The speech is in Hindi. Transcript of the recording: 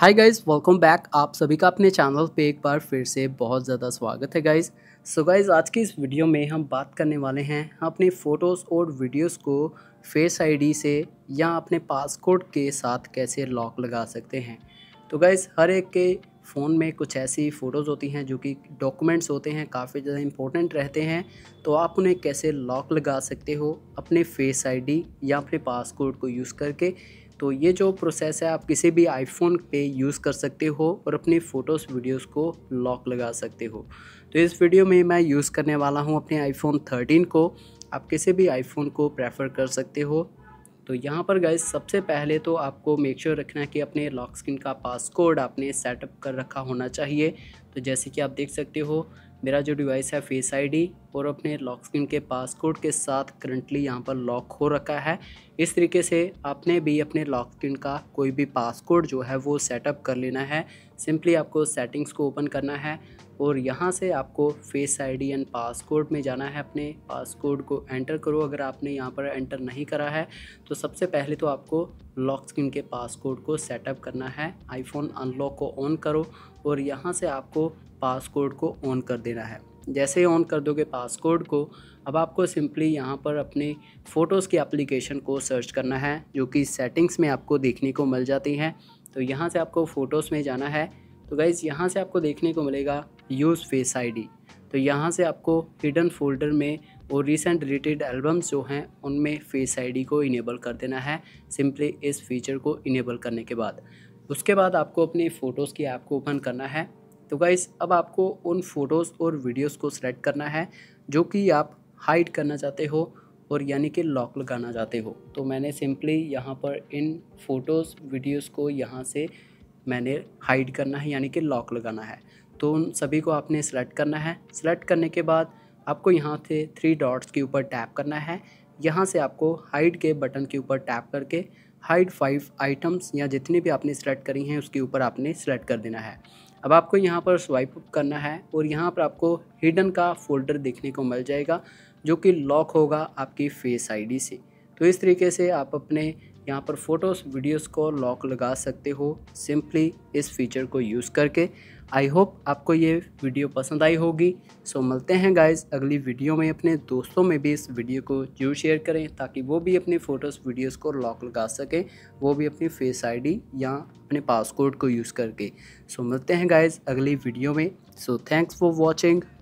हाय गाइज़ वेलकम बैक आप सभी का अपने चैनल पे एक बार फिर से बहुत ज़्यादा स्वागत है गाइज़ सो गाइज़ आज की इस वीडियो में हम बात करने वाले हैं अपने फ़ोटोज़ और वीडियोस को फेस आईडी से या अपने पासकोड के साथ कैसे लॉक लगा सकते हैं तो गाइज़ हर एक के फ़ोन में कुछ ऐसी फ़ोटोज़ होती हैं जो कि डॉक्यूमेंट्स होते हैं काफ़ी ज़्यादा इंपॉर्टेंट रहते हैं तो आप उन्हें कैसे लॉक लगा सकते हो अपने फेस आईडी या अपने पासकोड को यूज़ करके तो ये जो प्रोसेस है आप किसी भी आईफोन पे यूज़ कर सकते हो और अपनी फ़ोटोज़ वीडियोस को लॉक लगा सकते हो तो इस वीडियो में मैं यूज़ करने वाला हूँ अपने आईफोन 13 को आप किसी भी आईफोन को प्रेफर कर सकते हो तो यहाँ पर गए सबसे पहले तो आपको मेक श्योर sure रखना है कि अपने लॉक स्क्रीन का पासकोड आपने सेटअप कर रखा होना चाहिए तो जैसे कि आप देख सकते हो मेरा जो डिवाइस है फेस आईडी और अपने लॉक स्क्रीन के पासकोड के साथ करंटली यहाँ पर लॉक हो रखा है इस तरीके से आपने भी अपने लॉक स्क्रीन का कोई भी पासकोड जो है वो सेटअप कर लेना है सिंपली आपको सेटिंग्स को ओपन करना है और यहाँ से आपको face I D and passcode में जाना है अपने पासकोड को एंटर करो अगर आपने यहाँ पर एंटर नहीं करा है तो सबसे पहले तो आपको लॉक स्क्रीन के पासकोड को सेटअप करना है आईफोन अनलॉक को ऑन करो और यहाँ से आपको पासकोड को ऑन कर देना है जैसे ही ऑन कर दोगे पासकोड को अब आपको सिंपली यहाँ पर अपने फ़ोटोज़ की एप्लीकेशन को सर्च करना है जो कि सेटिंग्स में आपको देखने को मिल जाती हैं तो यहाँ से आपको फ़ोटोज़ में जाना है तो गाइज़ यहाँ से आपको देखने को मिलेगा यूज़ फेस आईडी तो यहाँ से आपको हिडन फोल्डर में और रिसेंट रिलेटेड एल्बम्स जो हैं उनमें फेस आईडी को इनेबल कर देना है सिंपली इस फीचर को इनेबल करने के बाद उसके बाद आपको अपनी फ़ोटोज़ की ऐप को ओपन करना है तो गाइस अब आपको उन फ़ोटोज़ और वीडियोस को सेलेक्ट करना है जो कि आप हाइड करना चाहते हो और यानी कि लॉक लगाना चाहते हो तो मैंने सिंपली यहाँ पर इन फ़ोटोज़ वीडियोस को यहाँ से मैंने हाइड करना है यानी कि लॉक लगाना है तो उन सभी को आपने सेलेक्ट करना है सेलेक्ट करने के बाद आपको यहाँ से थ्री डॉट्स के ऊपर टैप करना है यहाँ से आपको हाइड के बटन के ऊपर टैप करके हाइड फाइव आइटम्स या जितनी भी आपने सेलेक्ट करी हैं उसके ऊपर आपने सेलेक्ट कर देना है अब आपको यहाँ पर स्वाइप अप करना है और यहाँ पर आपको हिडन का फोल्डर देखने को मिल जाएगा जो कि लॉक होगा आपकी फेस आईडी से तो इस तरीके से आप अपने यहाँ पर फ़ोटोज़ वीडियोस को लॉक लगा सकते हो सिंपली इस फीचर को यूज़ करके आई होप आपको ये वीडियो पसंद आई होगी सो so, मिलते हैं गाइज अगली वीडियो में अपने दोस्तों में भी इस वीडियो को जरूर शेयर करें ताकि वो भी अपनी फ़ोटोज़ वीडियोस को लॉक लगा सकें वो भी अपनी फेस आईडी या अपने पासपोर्ट को यूज़ करके सो so, मिलते हैं गाइज अगली वीडियो में सो थैंक्स फॉर वॉचिंग